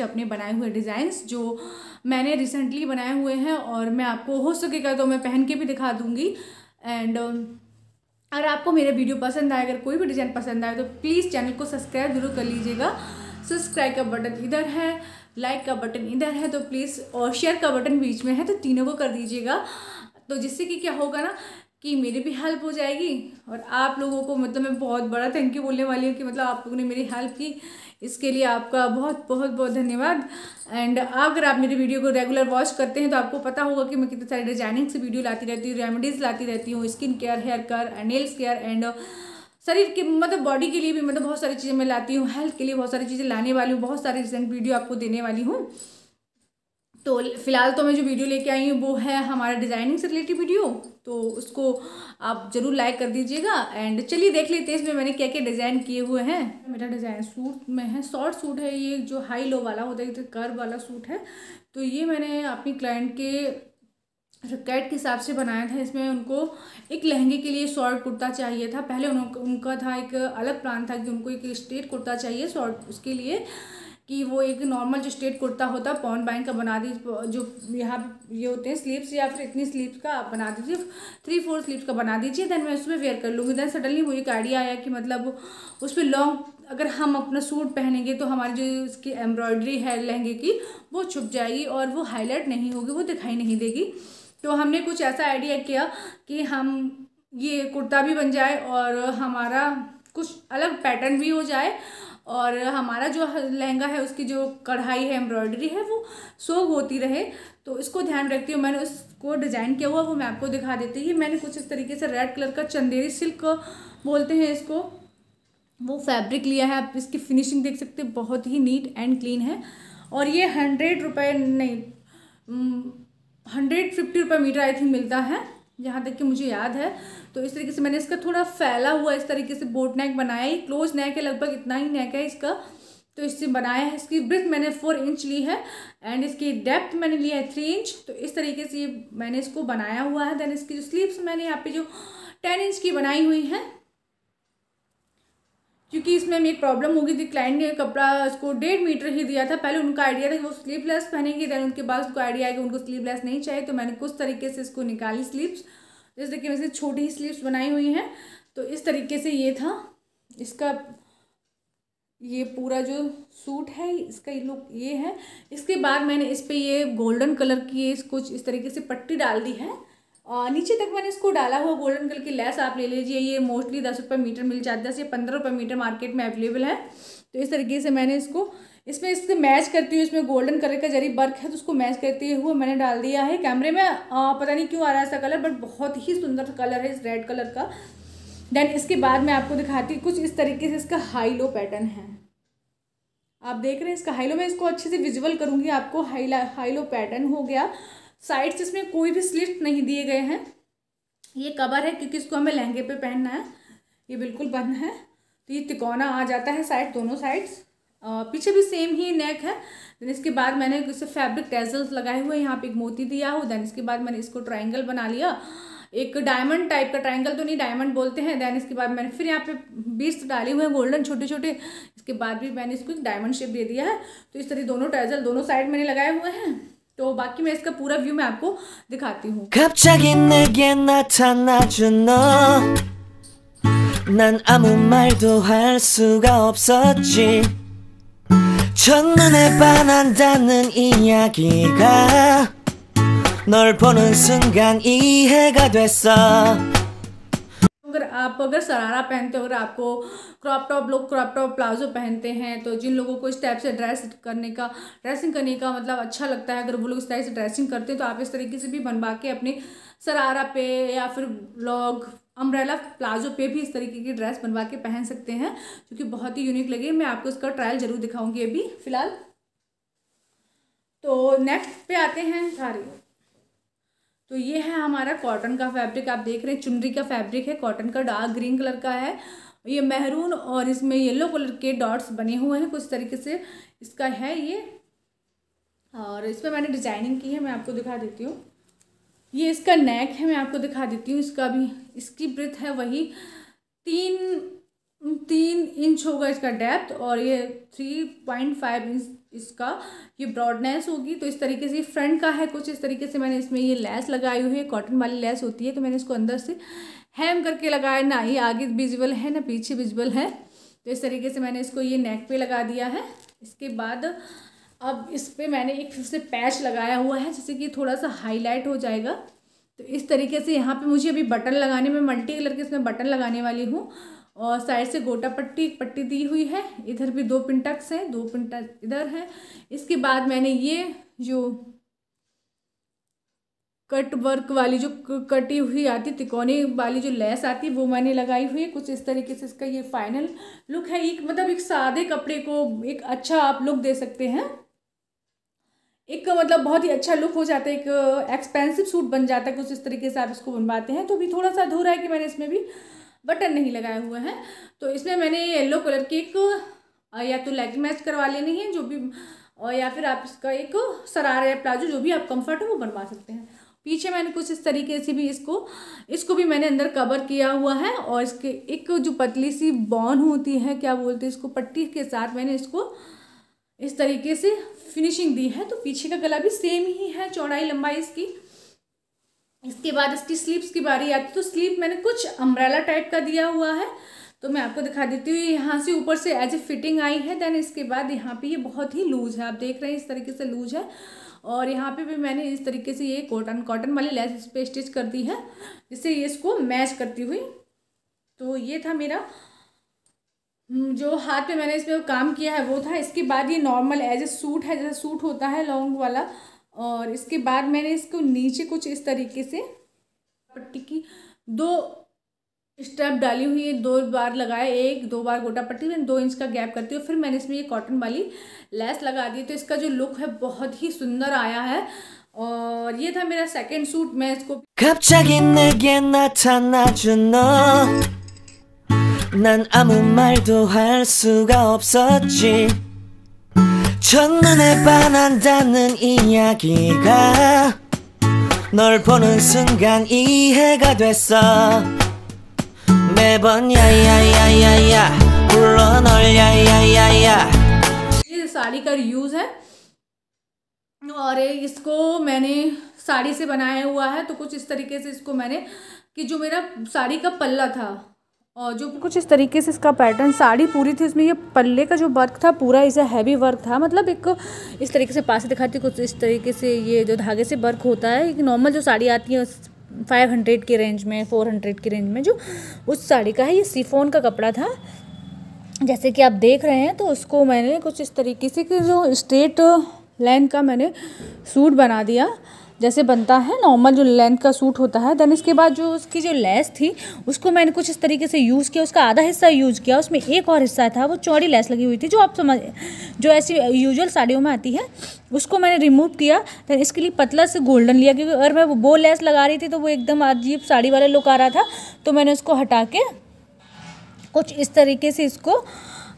कुछ अपने बनाए हुए डिज़ाइंस जो मैंने रिसेंटली बनाए हुए हैं और मैं आपको हो सकेगा तो मैं पहन के भी दिखा दूँगी एंड um, अगर आपको मेरे वीडियो पसंद आए अगर कोई भी डिज़ाइन पसंद आए तो प्लीज़ चैनल को सब्सक्राइब जरूर कर लीजिएगा सब्सक्राइब का बटन इधर है लाइक का बटन इधर है तो प्लीज़ और शेयर का बटन बीच में है तो तीनों को कर दीजिएगा तो जिससे कि क्या होगा ना कि मेरी भी हेल्प हो जाएगी और आप लोगों को मतलब मैं बहुत बड़ा थैंक यू बोलने वाली हूँ कि मतलब आप लोगों ने मेरी हेल्प की इसके लिए आपका बहुत बहुत बहुत धन्यवाद एंड अगर आप मेरी वीडियो को रेगुलर वॉच करते हैं तो आपको पता होगा कि मैं कितने सारे डिजाइनिंग से वीडियो लाती रहती हूँ रेमेडीज़ लाती रहती हूँ skin care hair care nails care and शरीर के मतलब बॉडी के लिए भी मतलब बहुत सारी चीज़ें मैं लाती हूँ हेल्थ के लिए बहुत सारी चीज़ें लाने वाली हूँ बहुत सारे रिसेंट वीडियो आपको देने वाली हूँ तो फिलहाल तो मैं जो वीडियो लेके आई हूँ वो है हमारा डिज़ाइनिंग से रिलेटेड वीडियो तो उसको आप ज़रूर लाइक कर दीजिएगा एंड चलिए देख लेते हैं इसमें मैंने क्या क्या डिज़ाइन किए हुए हैं मेरा डिज़ाइन सूट में है शॉर्ट सूट है ये जो हाई लो वाला होता है तो कर्व वाला सूट है तो ये मैंने अपनी क्लाइंट के रिकेट के हिसाब से बनाया था इसमें उनको एक लहंगे के लिए शॉर्ट कुर्ता चाहिए था पहले उनका था एक अलग प्लान था कि उनको एक स्ट्रेट कुर्ता चाहिए शॉर्ट उसके लिए कि वो एक नॉर्मल जो स्ट्रेट कुर्ता होता है पॉन बाइन का बना दीजिए जो यहाँ ये होते हैं स्लीव्स या फिर इतनी स्लीव्स का आप बना दीजिए थ्री फोर स्लीव्स का बना दीजिए देन मैं उसमें वेयर कर लूँगी देन सडनली मुझे एक आइडिया आया कि मतलब उस पर लॉन्ग अगर हम अपना सूट पहनेंगे तो हमारी जो उसकी एम्ब्रॉयडरी है लहंगे की वो छुप जाएगी और वो हाईलाइट नहीं होगी वो दिखाई नहीं देगी तो हमने कुछ ऐसा आइडिया किया कि हम ये कुर्ता भी बन जाए और हमारा कुछ अलग पैटर्न भी हो जाए और हमारा जो लहंगा है उसकी जो कढ़ाई है एम्ब्रॉयडरी है वो सो होती रहे तो इसको ध्यान रखती हूँ मैंने उसको डिज़ाइन किया हुआ वो मैं आपको दिखा देती हूँ मैंने कुछ इस तरीके से रेड कलर का चंदेरी सिल्क बोलते हैं इसको वो फैब्रिक लिया है आप इसकी फिनिशिंग देख सकते हैं बहुत ही नीट एंड क्लीन है और ये हंड्रेड रुपये नहीं हंड्रेड फिफ्टी रुपये मीटर आई थिंक मिलता है जहाँ तक कि मुझे याद है तो इस तरीके से मैंने इसका थोड़ा फैला हुआ इस तरीके से बोट नेक बनाया है क्लोज नेक है लगभग इतना ही नेक है इसका तो इससे बनाया है इसकी ब्रिथ मैंने फोर इंच ली है एंड इसकी डेप्थ मैंने लिया है थ्री इंच तो इस तरीके से मैंने इसको बनाया हुआ है देन इसकी जो स्लीव्स मैंने यहाँ पे जो टेन इंच की बनाई हुई है क्योंकि इसमें मेरी प्रॉब्लम होगी थी क्लाइंट ने कपड़ा इसको डेढ़ मीटर ही दिया था पहले उनका आइडिया था कि वो स्लीवलेस पहनेंगे दैन उनके बाद उसको आइडिया आया कि उनको स्लीवलेस नहीं चाहिए तो मैंने कुछ तरीके से इसको निकाली स्लीव्स जैसे कि वैसे छोटी ही स्लीव्स बनाई हुई हैं तो इस तरीके से ये था इसका ये पूरा जो सूट है इसका ये लुक ये है इसके बाद मैंने इस पर ये गोल्डन कलर की कुछ इस तरीके से पट्टी डाल दी है नीचे तक मैंने इसको डाला हुआ गोल्डन कलर की लेस आप ले लीजिए ये मोस्टली दस रुपये मीटर मिल जाती है दस या पंद्रह रुपये मीटर मार्केट में अवेलेबल है तो इस तरीके से मैंने इसको इसमें इससे मैच करती हुई इसमें गोल्डन कलर का जरी वर्क है तो उसको मैच करते हुए मैंने डाल दिया है कैमरे में आ, पता नहीं क्यों आ रहा है ऐसा कलर बट बहुत ही सुंदर कलर है इस रेड कलर का देन इसके बाद मैं आपको दिखाती हूँ कुछ इस तरीके से इसका हाई लो पैटर्न है आप देख रहे हैं इसका हाई लो मैं इसको अच्छे से विजुअल करूँगी आपको हाई हाई लो पैटर्न हो गया साइड्स इसमें कोई भी स्लिट नहीं दिए गए हैं ये कवर है क्योंकि इसको हमें लहंगे पे पहनना है ये बिल्कुल बंद है तो ये तिकोना आ जाता है साइड दोनों साइड्स पीछे भी सेम ही नेक है देन इसके बाद मैंने इसे फैब्रिक टेजल्स लगाए हुए यहाँ पे एक मोती दिया हो देन इसके बाद मैंने इसको ट्राइंगल बना लिया एक डायमंड टाइप का ट्राइंगल तो नहीं डायमंड बोलते हैं देन इसके बाद मैंने फिर यहाँ पे बीस डाले हुए हैं गोल्डन छोटे छोटे इसके बाद भी मैंने इसको एक डायमंड शेप दे दिया है तो इस तरह दोनों टैजल दोनों साइड मैंने लगाए हुए हैं तो बाकी मैं इसका पूरा व्यू मैं आपको दिखाती हूँ 갑자기 내게 나타나준 너난 아무 말도 할 수가 없었지 첫눈에 반한다는 이야기가 널 보는 순간 이해가 됐어 अगर आप अगर सरारा पहनते हो अगर आपको क्रॉप टॉप लोग क्रॉप टॉप प्लाजो पहनते हैं तो जिन लोगों को इस टाइप से ड्रेस करने का ड्रेसिंग करने का मतलब अच्छा लगता है अगर वो लोग इस टाइप से ड्रेसिंग करते हैं तो आप इस तरीके से भी बनवा के अपने सरारा पे या फिर लॉग अम्ब्रेला प्लाजो पे भी इस तरीके की ड्रेस बनवा के पहन सकते हैं जो कि बहुत ही यूनिक लगे मैं आपको इसका ट्रायल ज़रूर दिखाऊंगी अभी फ़िलहाल तो नेक्स्ट पे आते हैं सारी तो ये है हमारा कॉटन का फैब्रिक आप देख रहे हैं चुनरी का फैब्रिक है कॉटन का डार्क ग्रीन कलर का है ये महरून और इसमें येलो कलर के डॉट्स बने हुए हैं कुछ तरीके से इसका है ये और इस पर मैंने डिजाइनिंग की है मैं आपको दिखा देती हूँ ये इसका नेक है मैं आपको दिखा देती हूँ इसका भी इसकी ब्रिथ है वही तीन तीन इंच होगा इसका डेप्थ और ये थ्री पॉइंट फाइव इंच इसका ये ब्रॉडनेस होगी तो इस तरीके से फ्रंट का है कुछ इस तरीके से मैंने इसमें ये लेस लगाई हुई है कॉटन वाली लेस होती है तो मैंने इसको अंदर से हैम करके लगाया ना ये आगे विजिबल है ना पीछे विजिबल है तो इस तरीके से मैंने इसको ये नेक पे लगा दिया है इसके बाद अब इस पर मैंने एक फिर से पैच लगाया हुआ है जिससे कि थोड़ा सा हाईलाइट हो जाएगा तो इस तरीके से यहाँ पे मुझे अभी बटन लगाने में मल्टी कलर के इसमें बटन लगाने वाली हूँ और साइड से गोटा पट्टी पट्टी दी हुई है इधर भी दो पिंटक्स हैं दो पिंटक्स इधर हैं इसके बाद मैंने ये जो कट वर्क वाली जो कटी हुई आती तिकोने वाली जो लेस आती वो मैंने लगाई हुई है कुछ इस तरीके से इसका ये फाइनल लुक है एक मतलब एक सादे कपड़े को एक अच्छा आप लुक दे सकते हैं एक मतलब बहुत ही अच्छा लुक हो जाता है एक एक्सपेंसिव सूट बन जाता है कुछ इस तरीके से आप इसको बनवाते हैं तो भी थोड़ा सा धो रहा है कि मैंने इसमें भी बटन नहीं लगाए हुए हैं तो इसमें मैंने येलो कलर की एक या तो लेग मैच करवा लेनी है जो भी और या फिर आप इसका एक सरारा या प्लाजो जो भी आप कंफर्ट हो वो बनवा सकते हैं पीछे मैंने कुछ इस तरीके से भी इसको इसको भी मैंने अंदर कवर किया हुआ है और इसके एक जो पतली सी बॉन होती है क्या बोलते हैं इसको पट्टी के साथ मैंने इसको इस तरीके से फिनिशिंग दी है तो पीछे का गला भी सेम ही है चौड़ाई लंबाई इसकी इसके बाद इसकी स्लीप्स की बारी आती तो स्लीप मैंने कुछ अम्ब्रेला टाइप का दिया हुआ है तो मैं आपको दिखा देती हूँ यहाँ से ऊपर से एज ए फिटिंग आई है देन इसके बाद यहाँ पे ये बहुत ही लूज है आप देख रहे हैं इस तरीके से लूज है और यहाँ पे भी मैंने इस तरीके से ये कॉटन कॉटन वाली लेस इस पर स्टिच कर दी है जिससे ये इसको मैच करती हुई तो ये था मेरा हम्म, जो हाथ पे मैंने इस पर काम किया है वो था इसके बाद ये नॉर्मल एज ए सूट है जैसे सूट होता है लॉन्ग वाला और इसके बाद मैंने इसको नीचे कुछ इस तरीके से पट्टी की दो स्टेप डाली हुई है दो बार लगाया एक दो बार गोटा पट्टी मैंने दो इंच का गैप करती हूँ फिर मैंने इसमें ये कॉटन वाली लेस लगा दी तो इसका जो लुक है बहुत ही सुंदर आया है और ये था मेरा सेकंड सूट मैं इसको 첫눈에 반한다는 이야기가 널 보는 순간 이해가 됐어 매번 야야야야야 불러 널 야야야야 ये साड़ी का यूज़ है और इसको मैंने साड़ी से बनाया हुआ है तो कुछ इस तरीके से इसको मैंने कि जो मेरा साड़ी का पल्ला था और जो कुछ इस तरीके से इसका पैटर्न साड़ी पूरी थी उसमें ये पल्ले का जो वर्क था पूरा इसे हैवी वर्क था मतलब एक इस तरीके से पास दिखाती कुछ इस तरीके से ये जो धागे से वर्क होता है एक नॉर्मल जो साड़ी आती है उस फाइव हंड्रेड के रेंज में फ़ोर हंड्रेड के रेंज में जो उस साड़ी का है ये सीफोन का कपड़ा था जैसे कि आप देख रहे हैं तो उसको मैंने कुछ इस तरीके से कि जो स्ट्रेट लाइन का मैंने सूट बना दिया जैसे बनता है नॉर्मल जो लेंथ का सूट होता है देन इसके बाद जो उसकी जो लेस थी उसको मैंने कुछ इस तरीके से यूज़ किया उसका आधा हिस्सा यूज़ किया उसमें एक और हिस्सा था वो चौड़ी लेस लगी हुई थी जो आप समझ जो ऐसी यूजल साड़ियों में आती है उसको मैंने रिमूव किया देन इसके लिए पतला से गोल्डन लिया क्योंकि अगर मैं वो लेस लगा रही थी तो वो एकदम अजीब साड़ी वाला लुक आ रहा था तो मैंने उसको हटा के कुछ इस तरीके से इसको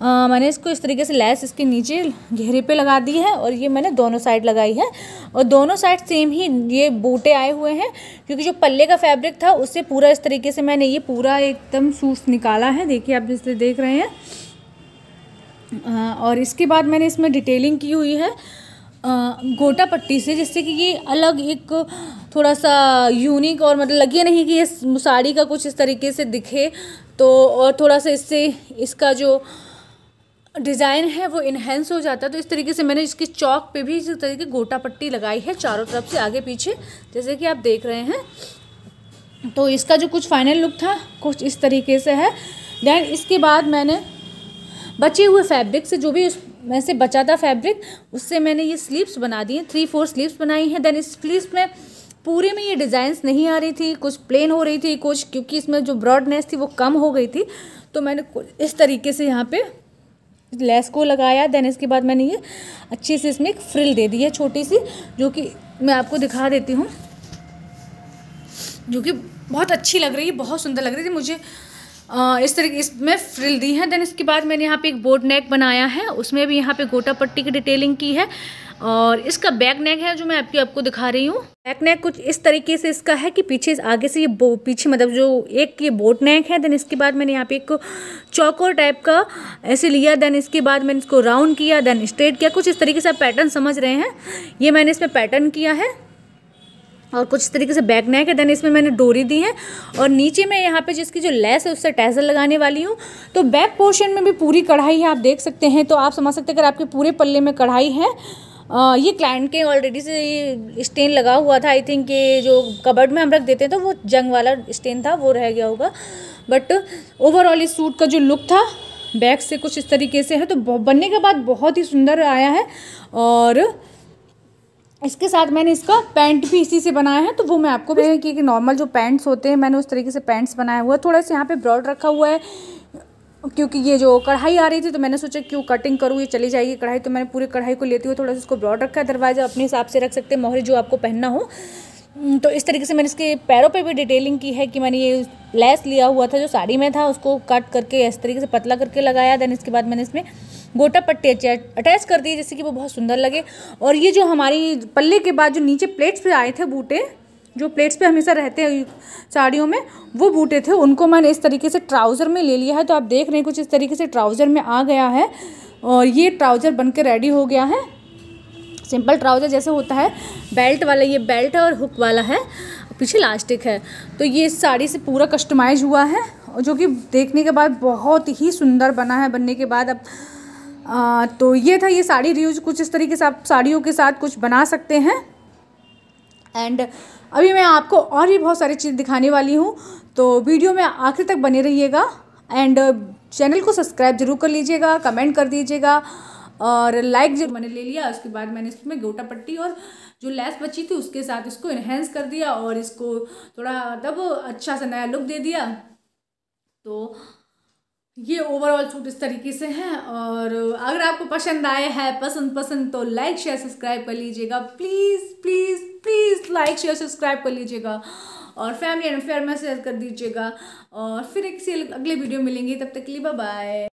आ, मैंने इसको इस तरीके से लैस इसके नीचे घेरे पे लगा दी है और ये मैंने दोनों साइड लगाई है और दोनों साइड सेम ही ये बूटे आए हुए हैं क्योंकि जो पल्ले का फैब्रिक था उससे पूरा इस तरीके से मैंने ये पूरा एकदम सूस निकाला है देखिए आप जिससे देख रहे हैं और इसके बाद मैंने इसमें डिटेलिंग की हुई है गोटा पट्टी से जिससे कि ये अलग एक थोड़ा सा यूनिक और मतलब लगे नहीं कि ये साड़ी का कुछ इस तरीके से दिखे तो और थोड़ा सा इससे इसका जो डिज़ाइन है वो इन्हेंस हो जाता है तो इस तरीके से मैंने इसकी चौक पे भी इस तरीके गोटा पट्टी लगाई है चारों तरफ से आगे पीछे जैसे कि आप देख रहे हैं तो इसका जो कुछ फाइनल लुक था कुछ इस तरीके से है देन इसके बाद मैंने बचे हुए फैब्रिक से जो भी उस में से बचा था फैब्रिक उससे मैंने ये स्लीव्स बना दी हैं थ्री फोर स्लीव्स बनाई हैं देन इस स्लीव्स में पूरे में ये डिज़ाइंस नहीं आ रही थी कुछ प्लेन हो रही थी कुछ क्योंकि इसमें जो ब्रॉडनेस थी वो कम हो गई थी तो मैंने इस तरीके से यहाँ पे लेस को लगाया देन इसके बाद मैंने ये अच्छे से इसमें एक फ्रिल दे दी है छोटी सी जो कि मैं आपको दिखा देती हूँ जो कि बहुत अच्छी लग रही है बहुत सुंदर लग रही थी मुझे इस तरीके इसमें फ्रिल दी है देन इसके बाद मैंने यहाँ पे एक बोर्ड नेक बनाया है उसमें भी यहाँ पे गोटा पट्टी की डिटेलिंग की है और इसका बैक नेक है जो मैं आपकी आपको दिखा रही हूँ बैक नेक कुछ इस तरीके से इसका है कि पीछे आगे से ये पीछे मतलब जो एक ये बोट नेक है देन इसके बाद मैंने यहाँ पे एक चौकोर टाइप का ऐसे लिया देन इसके बाद मैंने इसको राउंड किया देन स्ट्रेट किया कुछ इस तरीके से आप पैटर्न समझ रहे हैं ये मैंने इसमें पैटर्न किया है और कुछ इस तरीके से बैक नेक है देन इसमें मैंने डोरी दी है और नीचे मैं यहाँ पे जिसकी जो लेस है उससे टैसल लगाने वाली हूँ तो बैक पोर्शन में भी पूरी कढ़ाई है आप देख सकते हैं तो आप समझ सकते हैं अगर आपके पूरे पल्ले में कढ़ाई है आ, ये क्लाइंट के ऑलरेडी से स्टेन लगा हुआ था आई थिंक ये जो कबर्ड में हम रख देते हैं तो वो जंग वाला स्टेन था वो रह गया होगा बट ओवरऑल इस सूट का जो लुक था बैक से कुछ इस तरीके से है तो बनने के बाद बहुत ही सुंदर आया है और इसके साथ मैंने इसका पैंट भी इसी से बनाया है तो वो मैं आपको भी हम्म। कि नॉर्मल जो पैंट्स होते हैं मैंने उस तरीके से पैंट्स बनाया हुआ है थोड़ा सा यहाँ पे ब्रॉड रखा हुआ है क्योंकि ये जो कढ़ाई आ रही थी तो मैंने सोचा क्यों कटिंग करूँ ये चली जाएगी कढ़ाई तो मैंने पूरी कढ़ाई को लेती हुई थोड़ा सा उसको ब्रॉड रखा है दरवाज़ा अपने हिसाब से रख सकते हैं मोहरी जो आपको पहनना हो हम्म, तो इस तरीके से मैंने इसके पैरों पे भी डिटेलिंग की है कि मैंने ये लेस लिया हुआ था जो साड़ी में था उसको कट करके इस तरीके से पतला करके लगाया देन इसके बाद मैंने इसमें गोटा पट्टी अटैच कर दिए जैसे कि वो बहुत सुंदर लगे और ये जो हमारी पल्ले के बाद जो नीचे प्लेट्स पे आए थे बूटे जो प्लेट्स पे हमेशा रहते हैं साड़ियों में वो बूटे थे उनको मैंने इस तरीके से ट्राउज़र में ले लिया है तो आप देख रहे हैं कुछ इस तरीके से ट्राउज़र में आ गया है और ये ट्राउज़र बन के रेडी हो गया है सिंपल ट्राउज़र जैसे होता है बेल्ट वाला ये बेल्ट है और हुक वाला है पीछे लास्टिक है तो ये साड़ी से पूरा कस्टमाइज हुआ है जो कि देखने के बाद बहुत ही सुंदर बना है बनने के बाद अब आ, तो ये था ये साड़ी रिव्यूज कुछ इस तरीके से आप साड़ियों के साथ कुछ बना सकते हैं एंड अभी मैं आपको और भी बहुत सारी चीज़ दिखाने वाली हूँ तो वीडियो में आखिर तक बने रहिएगा एंड चैनल को सब्सक्राइब जरूर कर लीजिएगा कमेंट कर दीजिएगा और लाइक जरूर मैंने ले लिया उसके बाद मैंने इसमें गोटा पट्टी और जो लैस बची थी उसके साथ इसको इन्हेंस कर दिया और इसको थोड़ा मतलब अच्छा सा नया लुक दे दिया तो ये ओवरऑल सूट इस तरीके से हैं और अगर आपको पसंद आया है पसंद पसंद तो लाइक शेयर सब्सक्राइब कर लीजिएगा please please please like share subscribe कर लीजिएगा और फैमिली एंड फेयर में शेयर कर दीजिएगा और फिर एक से अगले वीडियो मिलेंगे तब तक के लिए बाय